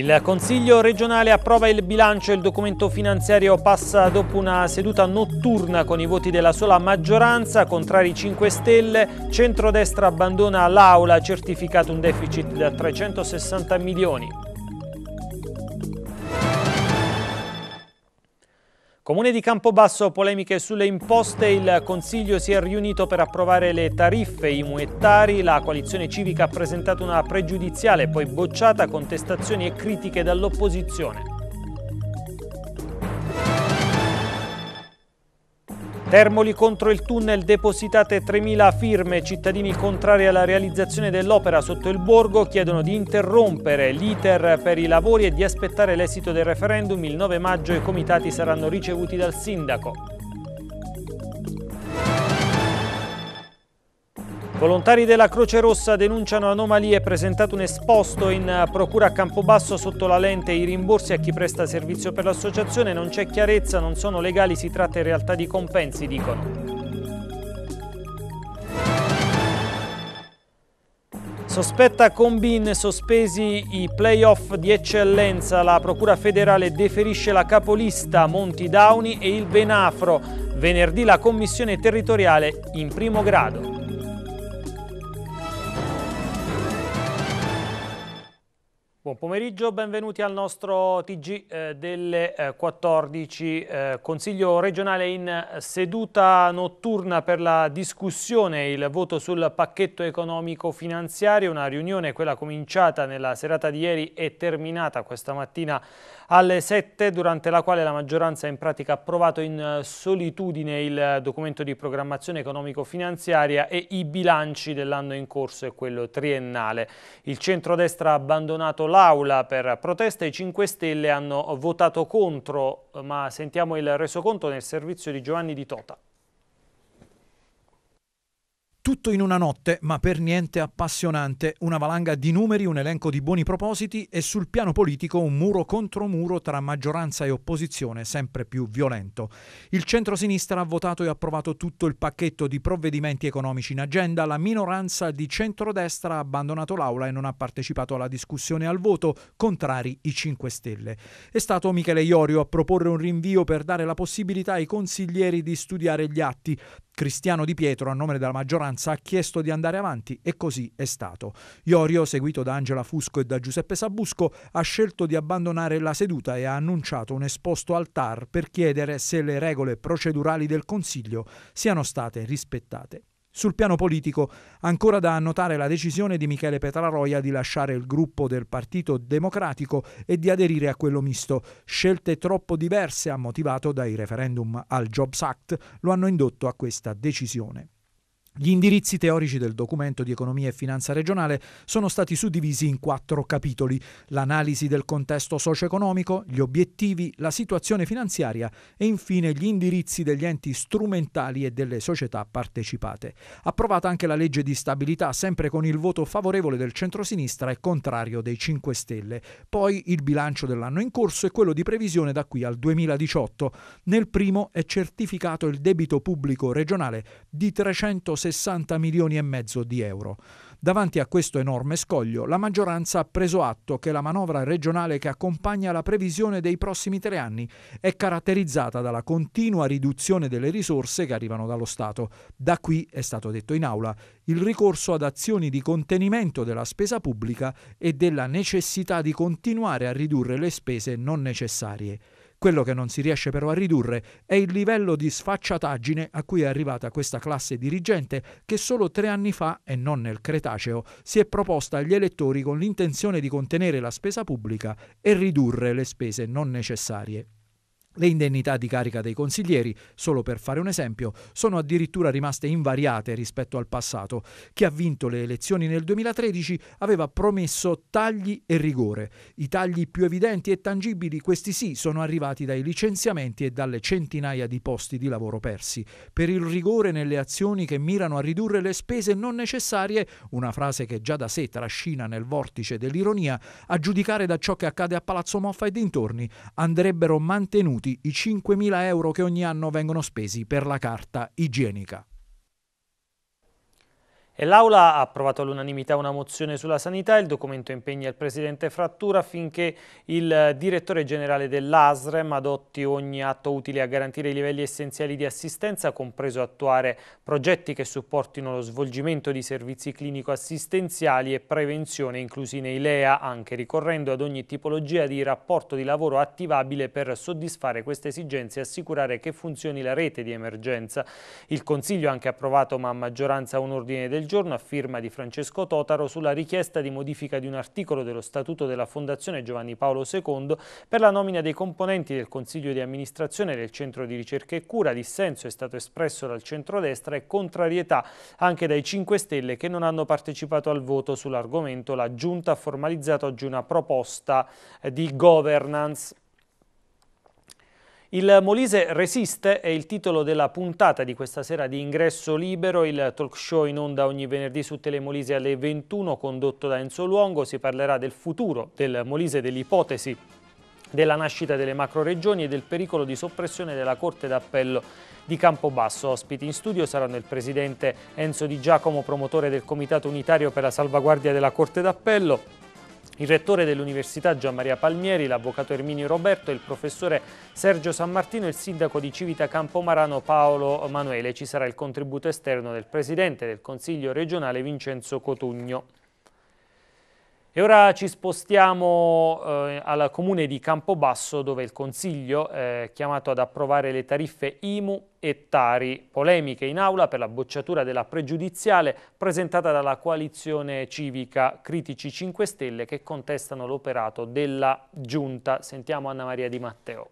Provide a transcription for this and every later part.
Il Consiglio regionale approva il bilancio e il documento finanziario passa dopo una seduta notturna con i voti della sola maggioranza, contrari 5 Stelle, centrodestra abbandona l'Aula, certificato un deficit da 360 milioni. Comune di Campobasso, polemiche sulle imposte, il Consiglio si è riunito per approvare le tariffe, i muettari, la coalizione civica ha presentato una pregiudiziale poi bocciata, contestazioni e critiche dall'opposizione. Termoli contro il tunnel depositate 3.000 firme, cittadini contrari alla realizzazione dell'opera sotto il borgo chiedono di interrompere l'iter per i lavori e di aspettare l'esito del referendum. Il 9 maggio i comitati saranno ricevuti dal sindaco. Volontari della Croce Rossa denunciano anomalie, presentato un esposto in eh, procura a Campobasso sotto la lente i rimborsi a chi presta servizio per l'associazione, non c'è chiarezza, non sono legali, si tratta in realtà di compensi, dicono. Sospetta Combin sospesi i playoff di eccellenza, la Procura federale deferisce la capolista Monti Dauni e il Benafro. Venerdì la Commissione territoriale in primo grado. Buon pomeriggio, benvenuti al nostro TG eh, delle eh, 14. Eh, Consiglio regionale in seduta notturna per la discussione e il voto sul pacchetto economico-finanziario, una riunione quella cominciata nella serata di ieri e terminata questa mattina alle 7 durante la quale la maggioranza in pratica ha approvato in eh, solitudine il eh, documento di programmazione economico-finanziaria e i bilanci dell'anno in corso e quello triennale. Il centrodestra ha abbandonato l'aula per protesta, i 5 Stelle hanno votato contro, ma sentiamo il resoconto nel servizio di Giovanni Di Tota. Tutto in una notte, ma per niente appassionante, una valanga di numeri, un elenco di buoni propositi e sul piano politico un muro contro muro tra maggioranza e opposizione sempre più violento. Il centro-sinistra ha votato e approvato tutto il pacchetto di provvedimenti economici in agenda, la minoranza di centrodestra ha abbandonato l'aula e non ha partecipato alla discussione e al voto, contrari i 5 Stelle. È stato Michele Iorio a proporre un rinvio per dare la possibilità ai consiglieri di studiare gli atti, Cristiano Di Pietro, a nome della maggioranza, ha chiesto di andare avanti e così è stato. Iorio, seguito da Angela Fusco e da Giuseppe Sabusco, ha scelto di abbandonare la seduta e ha annunciato un esposto al TAR per chiedere se le regole procedurali del Consiglio siano state rispettate. Sul piano politico, ancora da annotare la decisione di Michele Petraroia di lasciare il gruppo del Partito Democratico e di aderire a quello misto. Scelte troppo diverse, ha motivato dai referendum al Jobs Act, lo hanno indotto a questa decisione. Gli indirizzi teorici del documento di economia e finanza regionale sono stati suddivisi in quattro capitoli, l'analisi del contesto socio-economico, gli obiettivi, la situazione finanziaria e infine gli indirizzi degli enti strumentali e delle società partecipate. Approvata anche la legge di stabilità, sempre con il voto favorevole del centrosinistra e contrario dei 5 Stelle. Poi il bilancio dell'anno in corso e quello di previsione da qui al 2018. Nel primo è certificato il debito pubblico regionale di 360 60 milioni e mezzo di euro. Davanti a questo enorme scoglio, la maggioranza ha preso atto che la manovra regionale che accompagna la previsione dei prossimi tre anni è caratterizzata dalla continua riduzione delle risorse che arrivano dallo Stato. Da qui, è stato detto in aula, il ricorso ad azioni di contenimento della spesa pubblica e della necessità di continuare a ridurre le spese non necessarie. Quello che non si riesce però a ridurre è il livello di sfacciataggine a cui è arrivata questa classe dirigente che solo tre anni fa, e non nel Cretaceo, si è proposta agli elettori con l'intenzione di contenere la spesa pubblica e ridurre le spese non necessarie. Le indennità di carica dei consiglieri, solo per fare un esempio, sono addirittura rimaste invariate rispetto al passato. Chi ha vinto le elezioni nel 2013 aveva promesso tagli e rigore. I tagli più evidenti e tangibili, questi sì, sono arrivati dai licenziamenti e dalle centinaia di posti di lavoro persi. Per il rigore nelle azioni che mirano a ridurre le spese non necessarie, una frase che già da sé trascina nel vortice dell'ironia, a giudicare da ciò che accade a Palazzo Moffa e dintorni, andrebbero mantenuti tutti i 5.000 euro che ogni anno vengono spesi per la carta igienica l'Aula ha approvato all'unanimità una mozione sulla sanità. Il documento impegna il Presidente Frattura affinché il eh, Direttore Generale dell'ASREM adotti ogni atto utile a garantire i livelli essenziali di assistenza, compreso attuare progetti che supportino lo svolgimento di servizi clinico-assistenziali e prevenzione, inclusi nei LEA, anche ricorrendo ad ogni tipologia di rapporto di lavoro attivabile per soddisfare queste esigenze e assicurare che funzioni la rete di emergenza. Il Consiglio ha anche approvato, ma a maggioranza, un ordine del giorno a firma di Francesco Totaro sulla richiesta di modifica di un articolo dello Statuto della Fondazione Giovanni Paolo II per la nomina dei componenti del Consiglio di amministrazione del Centro di Ricerca e Cura. Dissenso è stato espresso dal centrodestra e contrarietà anche dai 5 Stelle che non hanno partecipato al voto sull'argomento. La Giunta ha formalizzato oggi una proposta eh, di governance. Il Molise resiste è il titolo della puntata di questa sera di Ingresso Libero, il talk show in onda ogni venerdì su Telemolise alle 21 condotto da Enzo Luongo. Si parlerà del futuro del Molise, dell'ipotesi della nascita delle macroregioni e del pericolo di soppressione della Corte d'Appello di Campobasso. Ospiti in studio saranno il presidente Enzo Di Giacomo, promotore del Comitato Unitario per la Salvaguardia della Corte d'Appello, il rettore dell'Università Gian Maria Palmieri, l'avvocato Erminio Roberto, il professore Sergio San Martino e il sindaco di Civita Campomarano Paolo Manuele. Ci sarà il contributo esterno del presidente del Consiglio regionale Vincenzo Cotugno. E ora ci spostiamo eh, al comune di Campobasso dove il Consiglio è chiamato ad approvare le tariffe IMU e Tari. Polemiche in aula per la bocciatura della pregiudiziale presentata dalla coalizione civica Critici 5 Stelle che contestano l'operato della Giunta. Sentiamo Anna Maria Di Matteo.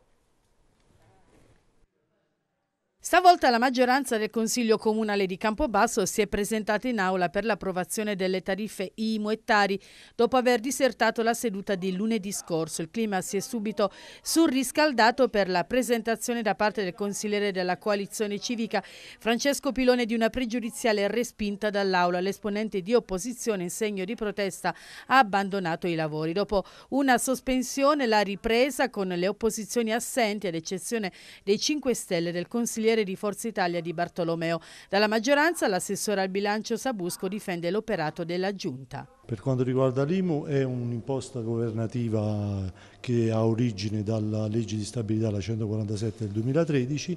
Stavolta la maggioranza del Consiglio Comunale di Campobasso si è presentata in aula per l'approvazione delle tariffe IMU e Tari dopo aver disertato la seduta di lunedì scorso. Il clima si è subito surriscaldato per la presentazione da parte del consigliere della coalizione civica Francesco Pilone di una pregiudiziale respinta dall'aula. L'esponente di opposizione in segno di protesta ha abbandonato i lavori. Dopo una sospensione la ripresa con le opposizioni assenti ad eccezione dei 5 Stelle del consigliere consigliere di Forza Italia di Bartolomeo. Dalla maggioranza l'assessore al bilancio Sabusco difende l'operato della Giunta. Per quanto riguarda l'IMU è un'imposta governativa che ha origine dalla legge di stabilità la 147 del 2013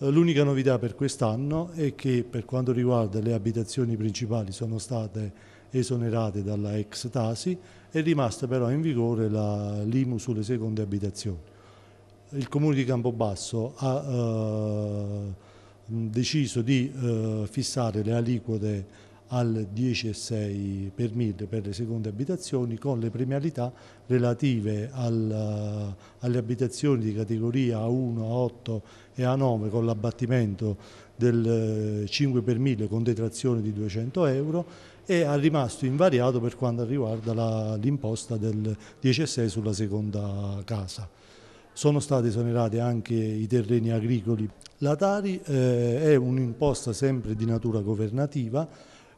eh, L'unica novità per quest'anno è che per quanto riguarda le abitazioni principali sono state esonerate dalla ex Tasi, è rimasta però in vigore l'IMU sulle seconde abitazioni il comune di Campobasso ha eh, deciso di eh, fissare le aliquote al 10,6 per mille per le seconde abitazioni con le premialità relative al, eh, alle abitazioni di categoria A1, A8 e A9 con l'abbattimento del 5 eh, per mille con detrazione di 200 euro e ha rimasto invariato per quanto riguarda l'imposta del 10,6 sulla seconda casa sono stati esonerati anche i terreni agricoli. La Tari eh, è un'imposta sempre di natura governativa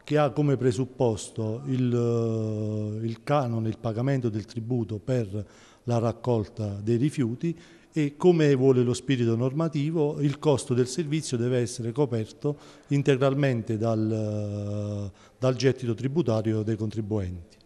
che ha come presupposto il, eh, il canone, il pagamento del tributo per la raccolta dei rifiuti e come vuole lo spirito normativo il costo del servizio deve essere coperto integralmente dal, eh, dal, gettito tributario dei contribuenti.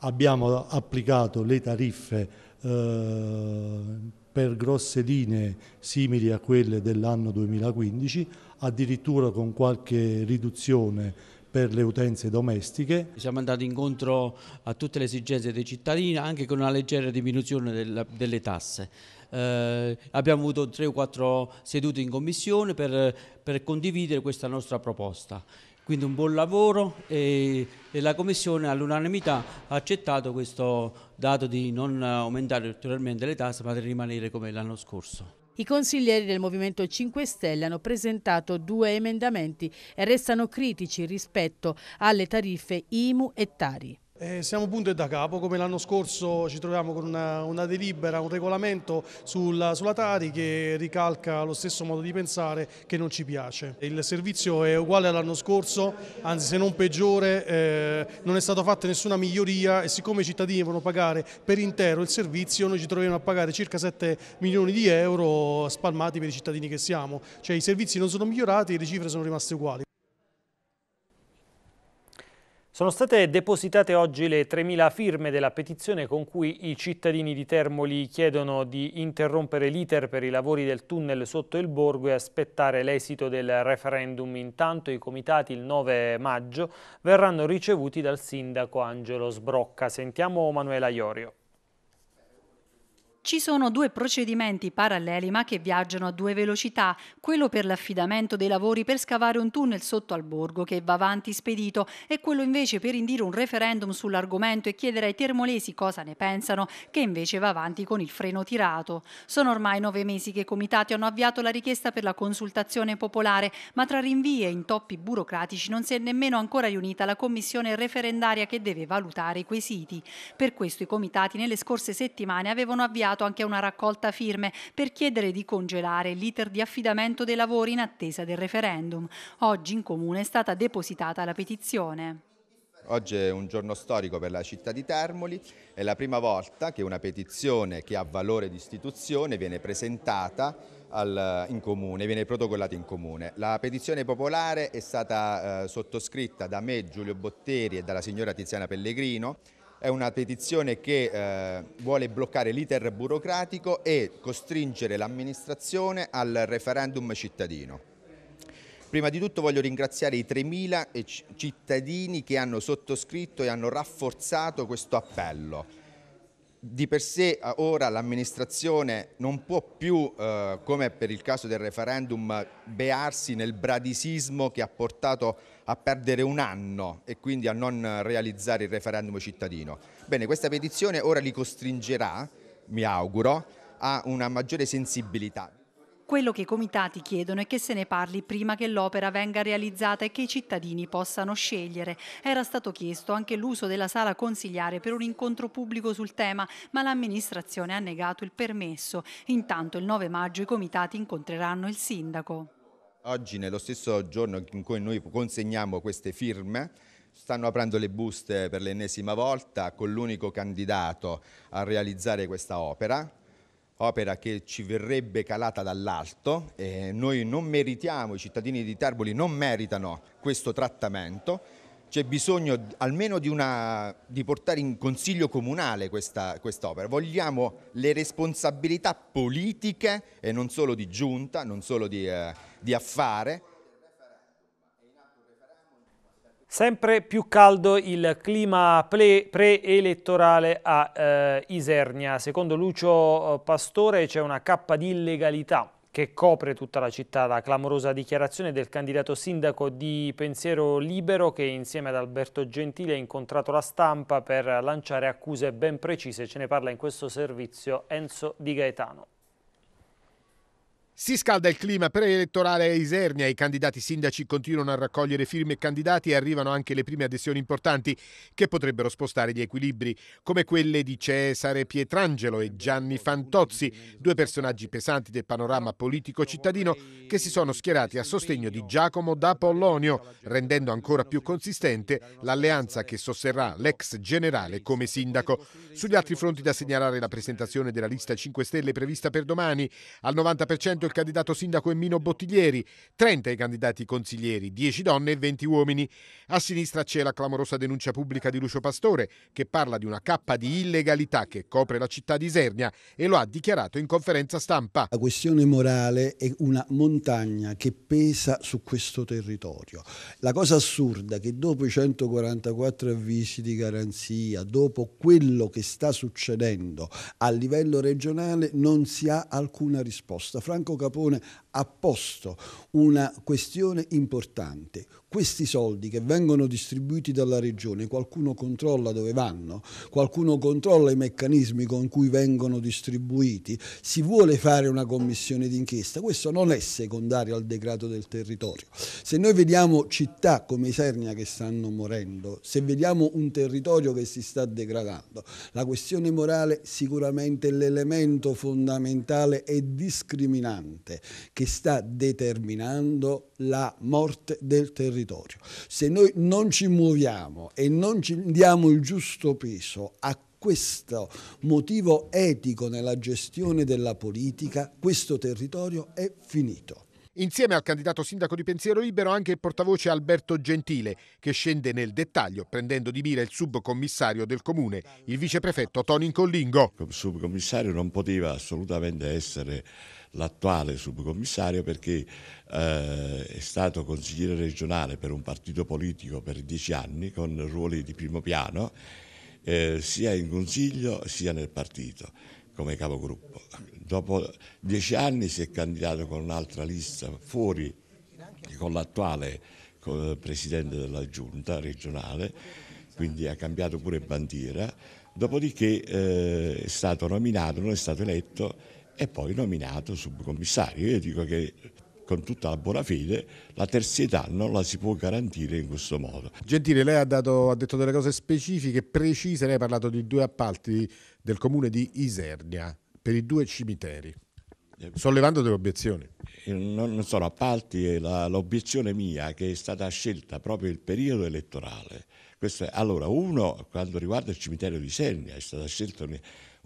Abbiamo applicato le tariffe eh, per grosse linee simili a quelle dell'anno 2015, addirittura con qualche riduzione per le utenze domestiche. Siamo andati incontro a tutte le esigenze dei cittadini anche con una leggera diminuzione del, delle tasse. Eh, abbiamo avuto tre o quattro sedute in commissione per, per condividere questa nostra proposta. Quindi un buon lavoro e, e la Commissione all'unanimità ha accettato questo dato di non aumentare ulteriormente le tasse ma di rimanere come l'anno scorso. I consiglieri del Movimento 5 Stelle hanno presentato due emendamenti e restano critici rispetto alle tariffe IMU e Tari. Eh, siamo punto e da capo, come l'anno scorso ci troviamo con una, una delibera, un regolamento sul, sulla Tari che ricalca lo stesso modo di pensare che non ci piace. Il servizio è uguale all'anno scorso, anzi se non peggiore, eh, non è stata fatta nessuna miglioria e siccome i cittadini devono pagare per intero il servizio noi ci troviamo a pagare circa 7 milioni di euro spalmati per i cittadini che siamo, cioè i servizi non sono migliorati e le cifre sono rimaste uguali. Sono state depositate oggi le 3.000 firme della petizione con cui i cittadini di Termoli chiedono di interrompere l'iter per i lavori del tunnel sotto il borgo e aspettare l'esito del referendum. Intanto i comitati il 9 maggio verranno ricevuti dal sindaco Angelo Sbrocca. Sentiamo Manuela Iorio. Ci sono due procedimenti paralleli ma che viaggiano a due velocità, quello per l'affidamento dei lavori per scavare un tunnel sotto al borgo che va avanti spedito e quello invece per indire un referendum sull'argomento e chiedere ai termolesi cosa ne pensano che invece va avanti con il freno tirato. Sono ormai nove mesi che i comitati hanno avviato la richiesta per la consultazione popolare ma tra rinvii e intoppi burocratici non si è nemmeno ancora riunita la commissione referendaria che deve valutare i quesiti. Per questo i comitati nelle scorse settimane avevano avviato invitato anche una raccolta firme per chiedere di congelare l'iter di affidamento dei lavori in attesa del referendum. Oggi in comune è stata depositata la petizione. Oggi è un giorno storico per la città di Termoli, è la prima volta che una petizione che ha valore di istituzione viene presentata al, in comune, viene protocollata in comune. La petizione popolare è stata eh, sottoscritta da me, Giulio Botteri e dalla signora Tiziana Pellegrino, è una petizione che eh, vuole bloccare l'iter burocratico e costringere l'amministrazione al referendum cittadino. Prima di tutto voglio ringraziare i 3.000 cittadini che hanno sottoscritto e hanno rafforzato questo appello di per sé eh, ora l'amministrazione non può più, eh, come per il caso del referendum, bearsi nel bradisismo che ha portato a perdere un anno e quindi a non realizzare il referendum cittadino. Bene, questa petizione ora li costringerà, mi auguro, a una maggiore sensibilità. Quello che i comitati chiedono è che se ne parli prima che l'opera venga realizzata e che i cittadini possano scegliere. Era stato chiesto anche l'uso della sala consigliare per un incontro pubblico sul tema, ma l'amministrazione ha negato il permesso. Intanto il 9 maggio i comitati incontreranno il sindaco. Oggi, nello stesso giorno in cui noi consegniamo queste firme, stanno aprendo le buste per l'ennesima volta con l'unico candidato a realizzare questa opera opera che ci verrebbe calata dall'alto, eh, noi non meritiamo, i cittadini di Terboli non meritano questo trattamento, c'è bisogno almeno di, una, di, portare in consiglio comunale questa quest'opera, vogliamo le responsabilità politiche e non solo di giunta, non solo di, eh, di affare, Sempre più caldo il clima preelettorale a eh, Isernia. Secondo Lucio eh, Pastore c'è una cappa di illegalità che copre tutta la città. La clamorosa dichiarazione del candidato sindaco di Pensiero Libero che insieme ad Alberto Gentile ha incontrato la stampa per lanciare accuse ben precise. Ce ne parla in questo servizio Enzo Di Gaetano. Si scalda il clima preelettorale a Isernia, i candidati sindaci continuano a raccogliere firme e candidati e arrivano anche le prime adesioni importanti che potrebbero spostare gli equilibri, come quelle di Cesare Pietrangelo e Gianni Fantozzi, due personaggi pesanti del panorama politico cittadino che si sono schierati a sostegno di Giacomo da Pollonio, rendendo ancora più consistente l'alleanza che sosterrà l'ex generale come sindaco. Sugli altri fronti da segnalare la presentazione della lista 5 Stelle prevista per domani, al 90% il candidato sindaco Emmino Bottiglieri, 30 i candidati consiglieri, 10 donne e 20 uomini. A sinistra c'è la clamorosa denuncia pubblica di Lucio Pastore che parla di una cappa di illegalità che copre la città di Isernia e lo ha dichiarato in conferenza stampa. La questione morale è una montagna che pesa su questo territorio. La cosa assurda è che dopo i 144 avvisi di garanzia, dopo quello che sta succedendo a livello regionale non si ha alcuna risposta. Franco Capone ha posto una questione importante, questi soldi che vengono distribuiti dalla regione, qualcuno controlla dove vanno, qualcuno controlla i meccanismi con cui vengono distribuiti, si vuole fare una commissione d'inchiesta, questo non è secondario al degrado del territorio. Se noi vediamo città come Isernia che stanno morendo, se vediamo un territorio che si sta degradando, la questione morale sicuramente è l'elemento fondamentale e discriminante che sta determinando la morte del territorio territorio. Se noi non ci muoviamo e non ci diamo il giusto peso a questo motivo etico nella gestione della politica, questo territorio è finito. Insieme al candidato sindaco di Pensiero Libero anche il portavoce Alberto Gentile, che scende nel dettaglio prendendo di mira il subcommissario del comune, il viceprefetto Tony Incollingo. Il subcommissario non poteva assolutamente essere l'attuale subcommissario perché eh, è stato consigliere regionale per un partito politico per dieci anni con ruoli di primo piano eh, sia in consiglio sia nel partito come capogruppo. Dopo dieci anni si è candidato con un'altra lista fuori con l'attuale presidente della giunta regionale, quindi ha cambiato pure bandiera, dopodiché eh, è stato nominato, non è stato eletto e poi nominato subcommissario. Io dico che con tutta la buona fede, la terzietà non la si può garantire in questo modo. Gentile, lei ha, dato, ha, detto delle cose specifiche, precise, lei ha parlato di due appalti del comune di Isernia per i due cimiteri, eh, sollevando delle obiezioni. Eh, non sono appalti, l'obiezione mia è che è stata scelta proprio il periodo elettorale. Questo, allora, uno, quando riguarda il cimitero di Isernia, è stata scelta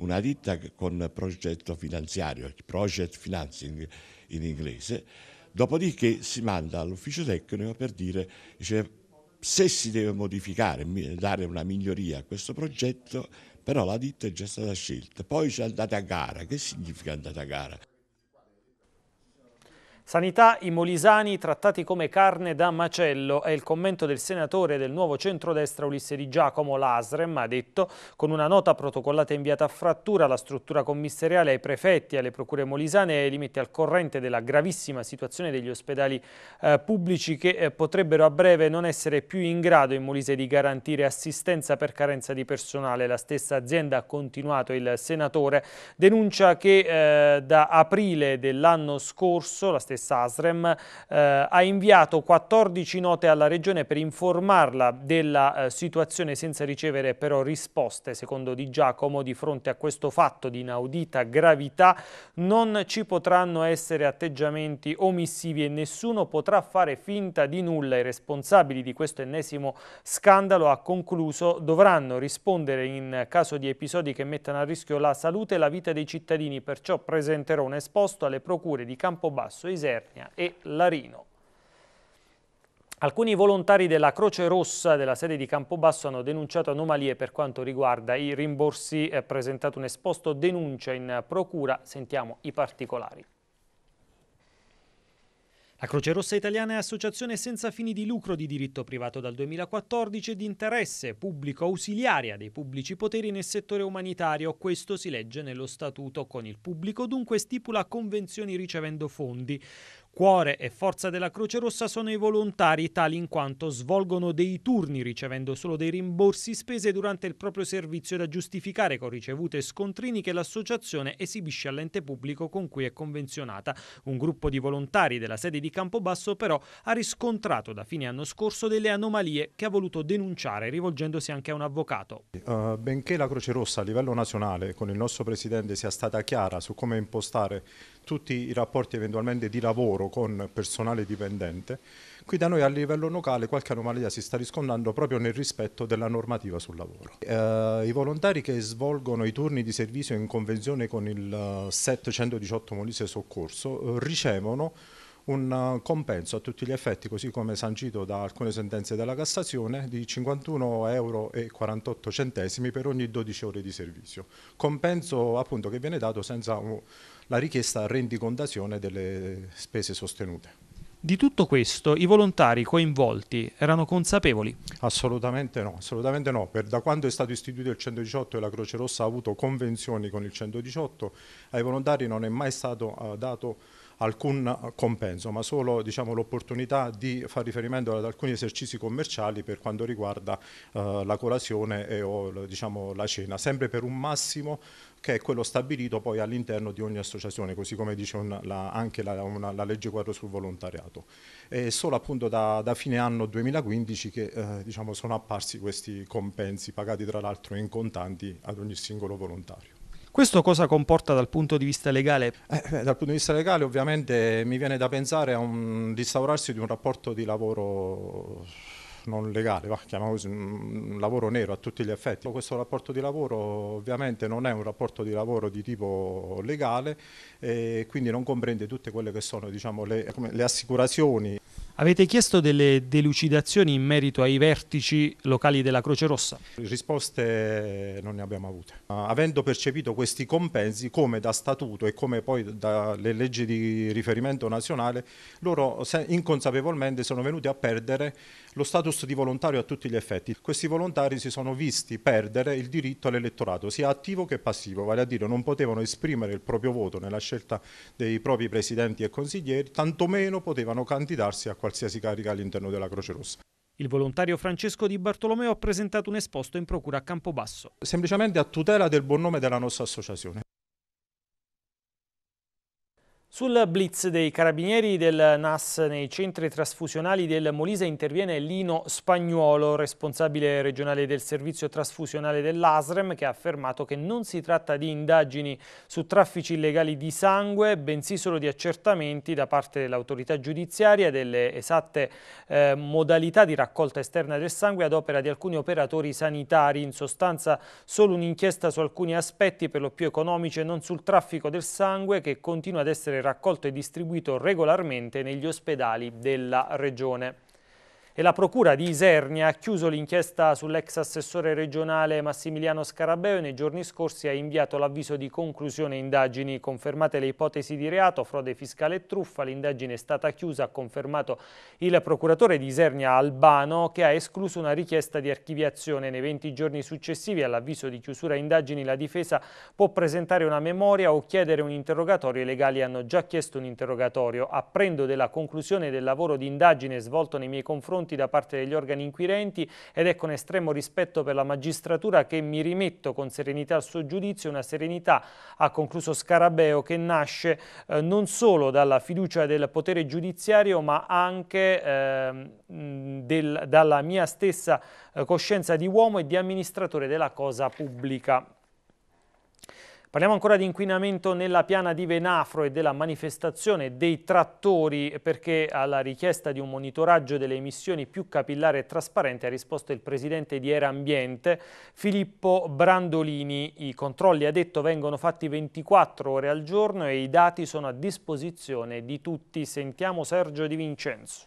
una ditta con progetto finanziario, project financing in inglese, dopodiché si manda all'ufficio tecnico per dire dice, se si deve modificare, dare una miglioria a questo progetto, però la ditta è già stata scelta. Poi c'è andata a gara, che significa andata a gara? Sanità, i molisani trattati come carne da macello è il commento del senatore del nuovo centrodestra Ulisse Di Giacomo Lasrem ha detto con una nota protocollata inviata a frattura alla struttura commissariale ai prefetti e alle procure molisane e li mette al corrente della gravissima situazione degli ospedali eh, pubblici che eh, potrebbero a breve non essere più in grado in Molise di garantire assistenza per carenza di personale. La stessa azienda ha continuato il senatore denuncia che eh, da aprile dell'anno scorso la stessa Sasrem eh, ha inviato 14 note alla Regione per informarla della eh, situazione senza ricevere però risposte. Secondo Di Giacomo, di fronte a questo fatto di inaudita gravità non ci potranno essere atteggiamenti omissivi e nessuno potrà fare finta di nulla. I responsabili di questo ennesimo scandalo, ha concluso, dovranno rispondere in caso di episodi che mettano a rischio la salute e la vita dei cittadini. Perciò presenterò un esposto alle procure di Campobasso, Iseo Isernia e Larino. Alcuni volontari della Croce Rossa della sede di Campobasso hanno denunciato anomalie per quanto riguarda i rimborsi. È presentato un esposto denuncia in procura. Sentiamo i particolari. La Croce Rossa Italiana è associazione senza fini di lucro di diritto privato dal 2014 e di interesse pubblico ausiliaria dei pubblici poteri nel settore umanitario. Questo si legge nello statuto. Con il pubblico dunque stipula convenzioni ricevendo fondi. Cuore e forza della Croce Rossa sono i volontari, tali in quanto svolgono dei turni ricevendo solo dei rimborsi spese durante il proprio servizio da giustificare con ricevute e scontrini che l'associazione esibisce all'ente pubblico con cui è convenzionata. Un gruppo di volontari della sede di Campobasso però ha riscontrato da fine anno scorso delle anomalie che ha voluto denunciare rivolgendosi anche a un avvocato. Uh, benché la Croce Rossa a livello nazionale con il nostro presidente sia stata chiara su come impostare tutti i rapporti eventualmente di lavoro con personale dipendente, qui da noi a livello locale qualche anomalia si sta riscontrando proprio nel rispetto della normativa sul lavoro. Eh, I volontari che svolgono i turni di servizio in convenzione con il eh, SET 118 Molise Soccorso eh, ricevono un eh, compenso a tutti gli effetti, così come sancito da alcune sentenze della Cassazione, di 51,48 euro per ogni 12 ore di servizio. Compenso appunto che viene dato senza la richiesta a rendicontazione delle spese sostenute. Di tutto questo i volontari coinvolti erano consapevoli? Assolutamente no, assolutamente no. Per, da quando è stato istituito il 118 e la Croce Rossa ha avuto convenzioni con il 118, ai volontari non è mai stato uh, dato alcun compenso, ma solo diciamo, l'opportunità di fare riferimento ad alcuni esercizi commerciali per quanto riguarda uh, la colazione e o, diciamo, la cena, sempre per un massimo che è quello stabilito poi all'interno di ogni associazione, così come dice un, la, anche la, una, la, legge quadro sul volontariato. È solo appunto da, da fine anno 2015 che eh, diciamo, sono apparsi questi compensi pagati tra l'altro in contanti ad ogni singolo volontario. Questo cosa comporta dal punto di vista legale? Eh, beh, dal punto di vista legale ovviamente mi viene da pensare a un instaurarsi di un rapporto di lavoro non legale, va, chiamiamo così, un lavoro nero a tutti gli effetti. Questo rapporto di lavoro ovviamente non è un rapporto di lavoro di tipo legale e quindi non comprende tutte quelle che sono diciamo, le, le assicurazioni. Avete chiesto delle delucidazioni in merito ai vertici locali della Croce Rossa? Risposte non ne abbiamo avute. Avendo percepito questi compensi come da statuto e come poi dalle leggi di riferimento nazionale, loro inconsapevolmente sono venuti a perdere lo status di volontario a tutti gli effetti. Questi volontari si sono visti perdere il diritto all'elettorato, sia attivo che passivo, vale a dire non potevano esprimere il proprio voto nella scelta dei propri presidenti e consiglieri, tantomeno potevano candidarsi a qualsiasi carica all'interno della Croce Rossa. Il volontario Francesco Di Bartolomeo ha presentato un esposto in procura a Campobasso. Semplicemente a tutela del buon nome della nostra associazione. Sul blitz dei carabinieri del NAS nei centri trasfusionali del Molise interviene Lino Spagnuolo, responsabile regionale del servizio trasfusionale dell'ASREM, che ha affermato che non si tratta di indagini su traffici illegali di sangue, bensì solo di accertamenti da parte dell'autorità giudiziaria delle esatte eh, modalità di raccolta esterna del sangue ad opera di alcuni operatori sanitari. In sostanza solo un'inchiesta su alcuni aspetti, per lo più economici e non sul traffico del sangue, che continua ad essere raccolto e distribuito regolarmente negli ospedali della Regione e la Procura di Isernia ha chiuso l'inchiesta sull'ex assessore regionale Massimiliano Scarabeo e nei giorni scorsi ha inviato l'avviso di conclusione indagini. Confermate le ipotesi di reato, frode fiscale e truffa, l'indagine è stata chiusa, ha confermato il procuratore di Isernia Albano che ha escluso una richiesta di archiviazione. Nei 20 giorni successivi all'avviso di chiusura indagini la difesa può presentare una memoria o chiedere un interrogatorio. I legali hanno già chiesto un interrogatorio. Apprendo della conclusione del lavoro di indagine svolto nei miei confronti tenuti da parte degli organi inquirenti ed è con estremo rispetto per la magistratura che mi rimetto con serenità al suo giudizio, una serenità, ha concluso Scarabeo, che nasce eh, non solo dalla fiducia del potere giudiziario ma anche eh, del, dalla mia stessa eh, coscienza di uomo e di amministratore della cosa pubblica. Parliamo ancora di inquinamento nella piana di Venafro e della manifestazione dei trattori perché alla richiesta di un monitoraggio delle emissioni più capillare e trasparente ha risposto il presidente di Era Ambiente Filippo Brandolini. I controlli, ha detto, vengono fatti 24 ore al giorno e i dati sono a disposizione di tutti. Sentiamo Sergio Di Vincenzo.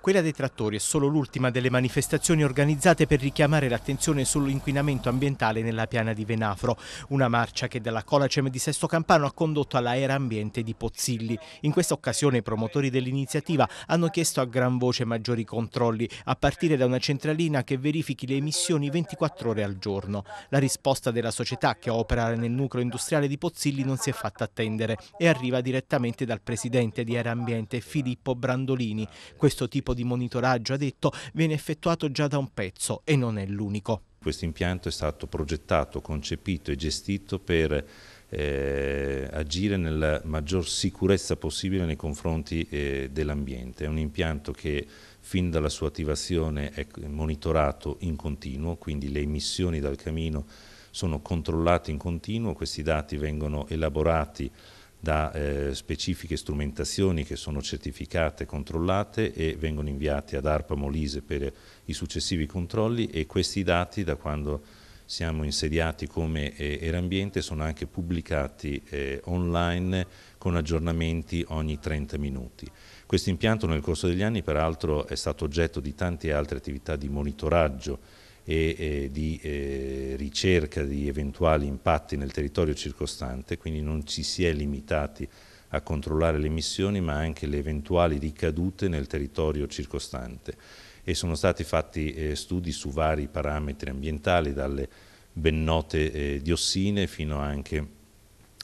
Quella dei trattori è solo l'ultima delle manifestazioni organizzate per richiamare l'attenzione sull'inquinamento ambientale nella piana di Venafro, una marcia che dalla Colacem di Sesto Campano ha condotto all'aera ambiente di Pozzilli. In questa occasione i promotori dell'iniziativa hanno chiesto a gran voce maggiori controlli, a partire da una centralina che verifichi le emissioni 24 ore al giorno. La risposta della società che opera nel nucleo industriale di Pozzilli non si è fatta attendere e arriva direttamente dal presidente di Ambiente, Filippo Brandolini. Questo tipo tipo di monitoraggio, ha detto, viene effettuato già da un pezzo e non è l'unico. Questo impianto è stato progettato, concepito e gestito per eh, agire nella maggior sicurezza possibile nei confronti eh, dell'ambiente. È un impianto che fin dalla sua attivazione è monitorato in continuo, quindi le emissioni dal camino sono controllate in continuo, questi dati vengono elaborati da eh, specifiche strumentazioni che sono certificate, e controllate e vengono inviate ad ARPA Molise per i successivi controlli e questi dati da quando siamo insediati come eh, Erambiente sono anche pubblicati eh, online con aggiornamenti ogni 30 minuti. Questo impianto nel corso degli anni peraltro è stato oggetto di tante altre attività di monitoraggio e eh, di eh, ricerca di eventuali impatti nel territorio circostante, quindi non ci si è limitati a controllare le emissioni ma anche le eventuali ricadute nel territorio circostante e sono stati fatti eh, studi su vari parametri ambientali dalle ben note eh, diossine fino anche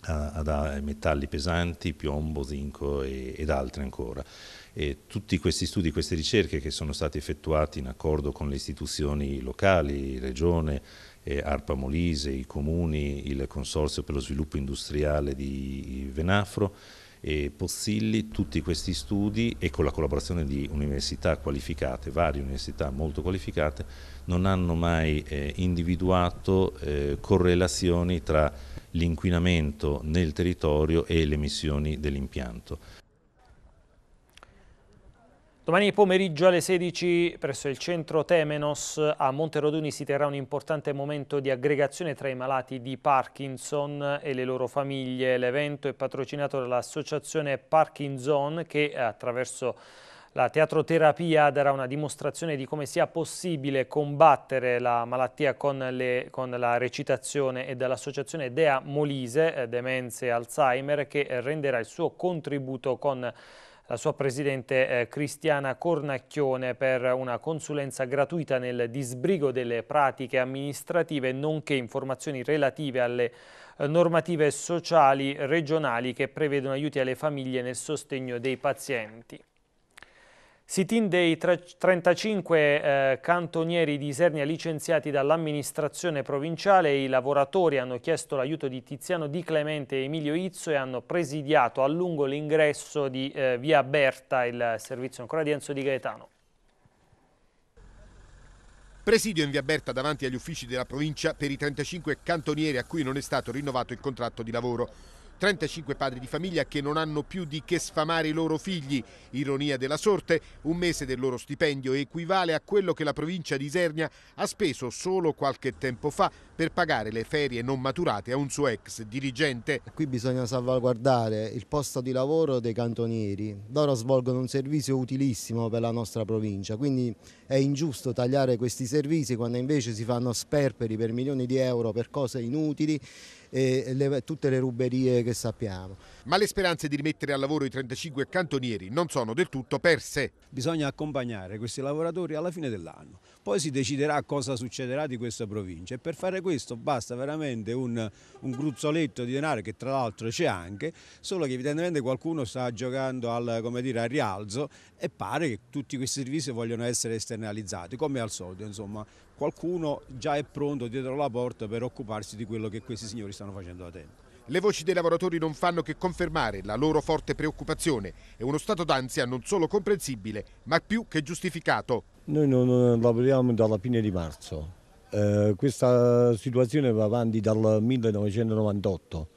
a, metalli pesanti, piombo, zinco e, ed altri ancora. E tutti questi studi, queste ricerche che sono stati effettuati in accordo con le istituzioni locali, Regione, eh, Arpa Molise, i comuni, il Consorzio per lo sviluppo industriale di Venafro, e Pozzilli, tutti questi studi e con la collaborazione di università qualificate, varie università molto qualificate, non hanno mai eh, individuato eh, correlazioni tra l'inquinamento nel territorio e le emissioni dell'impianto. Domani pomeriggio alle 16 presso il centro Temenos a Monte Rodoni si terrà un importante momento di aggregazione tra i malati di Parkinson e le loro famiglie. L'evento è patrocinato dall'associazione Parkinson che attraverso la teatroterapia darà una dimostrazione di come sia possibile combattere la malattia con, le, con la recitazione e dall'associazione Dea Molise, eh, Demenze e Alzheimer, che renderà il suo contributo con la la sua presidente eh, Cristiana Cornacchione per una consulenza gratuita nel disbrigo delle pratiche amministrative nonché informazioni relative alle eh, normative sociali regionali che prevedono aiuti alle famiglie nel sostegno dei pazienti. Sit-in dei 35 eh, cantonieri di Isernia licenziati dall'amministrazione provinciale, i lavoratori hanno chiesto l'aiuto di Tiziano Di Clemente e Emilio Izzo e hanno presidiato a lungo l'ingresso di eh, Via Berta, il servizio ancora di Enzo Di Gaetano. Presidio in via Berta davanti agli uffici della provincia per i 35 cantonieri a cui non è stato rinnovato il contratto di lavoro. 35 padri di famiglia che non hanno più di che sfamare i loro figli. Ironia della sorte, un mese del loro stipendio equivale a quello che la provincia di Isernia ha speso solo qualche tempo fa per pagare le ferie non maturate a un suo ex dirigente. Qui bisogna salvaguardare il posto di lavoro dei cantonieri. Loro svolgono un servizio utilissimo per la nostra provincia, quindi è ingiusto tagliare questi servizi quando invece si fanno sperperi per milioni di euro per cose inutili e le, tutte le ruberie che sappiamo. Ma le speranze di rimettere al lavoro i 35 cantonieri non sono del tutto perse. Bisogna accompagnare questi lavoratori alla fine dell'anno, poi si deciderà cosa succederà di questa provincia e per fare questo basta veramente un, un gruzzoletto di denaro che tra l'altro c'è anche, solo che evidentemente qualcuno sta giocando al, dire, al, rialzo e pare che tutti questi servizi vogliono essere esternalizzati, come al solito insomma. Qualcuno già è pronto dietro la porta per occuparsi di quello che questi signori stanno facendo da tempo. Le voci dei lavoratori non fanno che confermare la loro forte preoccupazione e uno stato d'ansia non solo comprensibile, ma più che giustificato. Noi non lavoriamo dalla fine di marzo, eh, questa situazione va avanti dal 1998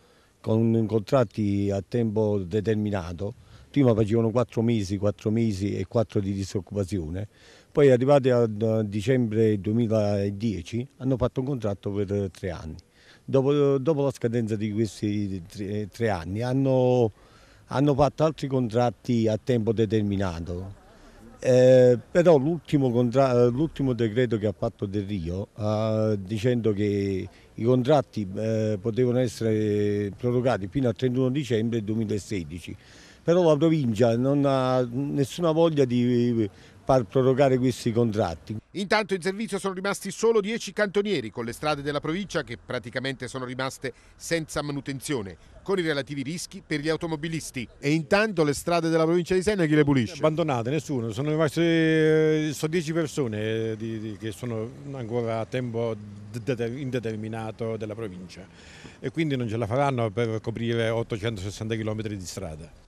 con contratti a tempo determinato. Prima facevano 4 mesi, 4 mesi e 4 di disoccupazione. Poi arrivati a eh, dicembre 2010 hanno fatto un contratto per 3 anni. Dopo, dopo, la scadenza di questi 3 anni hanno, hanno fatto altri contratti a tempo determinato eh, però l'ultimo, decreto che ha fatto Del Rio eh, dicendo che i contratti eh, potevano essere prorogati fino al 31 dicembre 2016 però la provincia non ha nessuna voglia di far prorogare questi contratti. Intanto in servizio sono rimasti solo 10 cantonieri con le strade della provincia che praticamente sono rimaste senza manutenzione, con i relativi rischi per gli automobilisti. E intanto le strade della provincia di Senna chi le pulisce? Abbandonate, nessuno, sono rimaste sono 10 persone eh, di, di, che sono ancora a tempo indeterminato della provincia e quindi non ce la faranno per coprire 860 km di strada.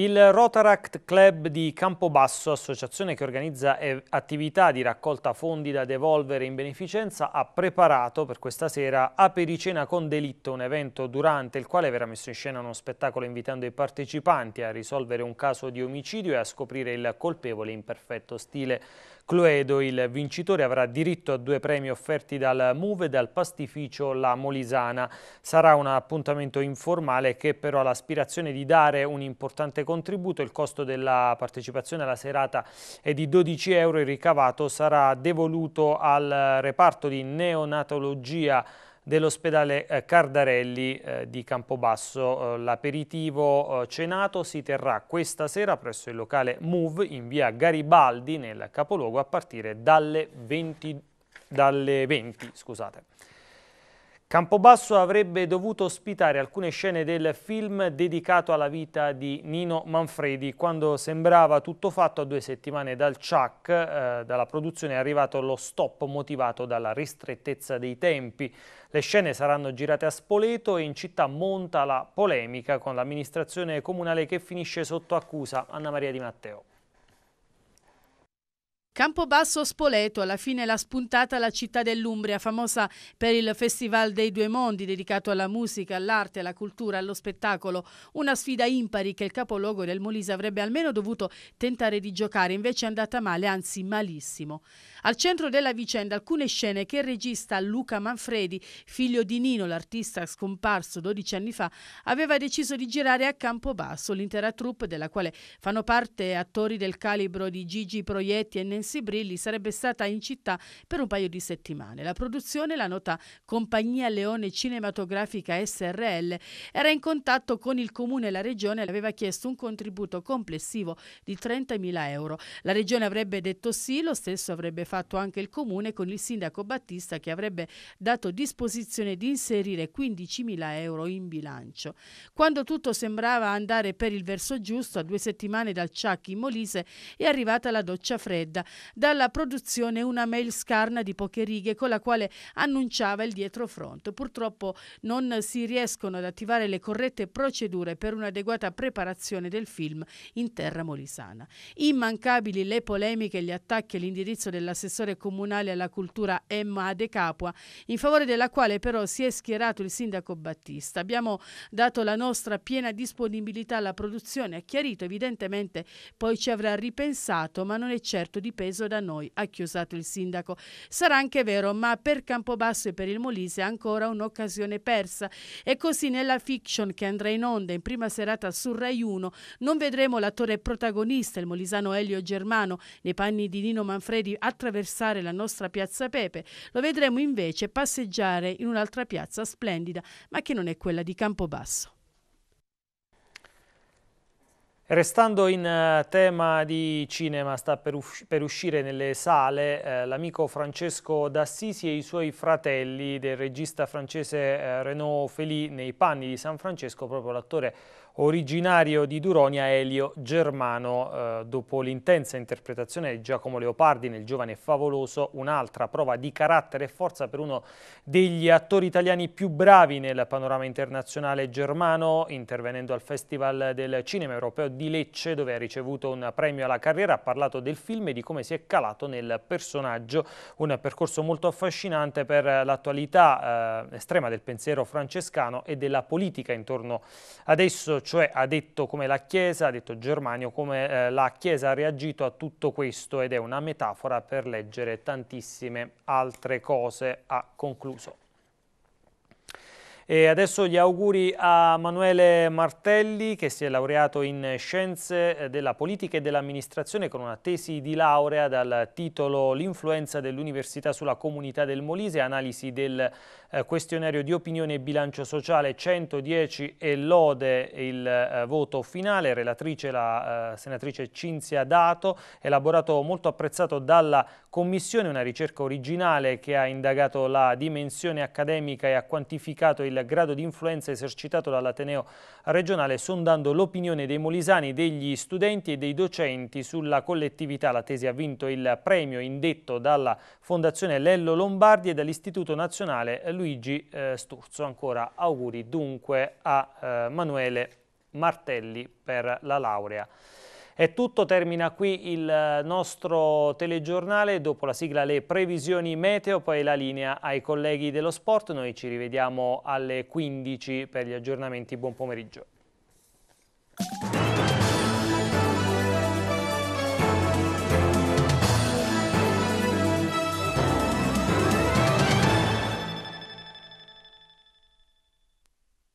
Il Rotaract Club di Campobasso, associazione che organizza attività di raccolta fondi da devolvere in beneficenza, ha preparato per questa sera Apericena con delitto, un evento durante il quale verrà messo in scena uno spettacolo invitando i partecipanti a risolvere un caso di omicidio e a scoprire il colpevole in perfetto stile Cluedo, il vincitore, avrà diritto a due premi offerti dal MUVE e dal pastificio La Molisana. Sarà un appuntamento informale che però ha l'aspirazione di dare un importante contributo. Il costo della partecipazione alla serata è di 12 euro. Il ricavato sarà devoluto al reparto di neonatologia dell'ospedale eh, Cardarelli eh, di Campobasso. Eh, l'aperitivo cenato si terrà questa sera presso il locale MOVE in via Garibaldi nel capoluogo a partire dalle 20. Dalle 20 scusate. Campobasso avrebbe dovuto ospitare alcune scene del film dedicato alla vita di Nino Manfredi quando sembrava tutto fatto a due settimane dal CIAC, eh, dalla produzione è arrivato lo stop motivato dalla ristrettezza dei tempi. Le scene saranno girate a Spoleto e in città monta la polemica con l'amministrazione comunale che finisce sotto accusa Anna Maria Di Matteo. Campobasso Spoleto, alla fine l'ha spuntata la città dell'Umbria, famosa per il Festival dei Due Mondi, dedicato alla musica, all'arte, alla cultura, allo spettacolo. Una sfida impari che il capoluogo del Molise avrebbe almeno dovuto tentare di giocare, invece è andata male, anzi malissimo. Al centro della vicenda alcune scene che il regista Luca Manfredi, figlio di Nino, l'artista scomparso 12 anni fa, aveva deciso di girare a Campobasso, l'intera troupe della quale fanno parte attori del calibro di Gigi Proietti e Nancy stessi Brilli sarebbe stata in città per un paio di settimane. La produzione, la nota compagnia Leone Cinematografica SRL, era in contatto con il comune e la regione e aveva chiesto un contributo complessivo di 30.000 euro. La regione avrebbe detto sì, lo stesso avrebbe fatto anche il comune con il sindaco Battista che avrebbe dato disposizione di inserire 15.000 euro in bilancio. Quando tutto sembrava andare per il verso giusto, a due settimane dal Ciacchi in Molise è arrivata la doccia fredda dalla produzione una mail scarna di poche righe con la quale annunciava il dietrofront. Purtroppo non si riescono ad attivare le corrette procedure per un'adeguata preparazione del film in terra molisana. Immancabili le polemiche e gli attacchi all'indirizzo dell'assessore comunale alla cultura Emma De Capua, in favore della quale però si è schierato il sindaco Battista. Abbiamo dato la nostra piena disponibilità alla produzione, ha chiarito evidentemente poi ci avrà ripensato, ma non è certo di peso da noi, ha chiusato il sindaco. Sarà anche vero, ma per Campobasso e per il Molise è ancora un'occasione persa. E così nella fiction che andrà in onda in prima serata su Rai 1 non vedremo l'attore protagonista, il molisano Elio Germano, nei panni di Nino Manfredi attraversare la nostra piazza Pepe. Lo vedremo invece passeggiare in un'altra piazza splendida, ma che non è quella di Campobasso. Restando in eh, tema di cinema, sta per, usci per uscire nelle sale eh, l'amico Francesco d'Assisi e i suoi fratelli del regista francese eh, Renaud Félix nei panni di San Francesco, proprio l'attore originario di Duronia Elio Germano. Eh, dopo l'intensa interpretazione di Giacomo Leopardi nel Giovane Favoloso, un'altra prova di carattere e forza per uno degli attori italiani più bravi nel panorama internazionale germano, intervenendo al Festival del Cinema Europeo di Lecce, dove ha ricevuto un premio alla carriera, ha parlato del film e di come si è calato nel personaggio, un percorso molto affascinante per l'attualità eh, estrema del pensiero francescano e della politica intorno ad esso cioè ha detto come la Chiesa, ha detto Germanio, come eh, la Chiesa ha reagito a tutto questo ed è una metafora per leggere tantissime altre cose, ha concluso. E adesso gli auguri a Manuele Martelli che si è laureato in Scienze eh, della Politica e dell'Amministrazione con una tesi di laurea dal titolo L'influenza dell'Università sulla Comunità del Molise, analisi del eh, questionario di opinione e bilancio sociale 110 e lode il eh, voto finale, relatrice la senatrice Cinzia Dato, elaborato molto apprezzato dalla Commissione, una ricerca originale che ha indagato la dimensione accademica e ha quantificato il grado di influenza esercitato dall'Ateneo regionale sondando l'opinione dei molisani, degli studenti e dei docenti sulla collettività. La tesi ha vinto il premio indetto dalla Fondazione Lello Lombardi e dall'Istituto Nazionale Luigi eh, Sturzo. Ancora auguri dunque a eh, Manuele Martelli per la laurea. È tutto, termina qui il eh, nostro telegiornale, dopo la sigla le previsioni meteo, poi la linea ai colleghi dello sport, noi ci rivediamo alle 15 per gli aggiornamenti, buon pomeriggio.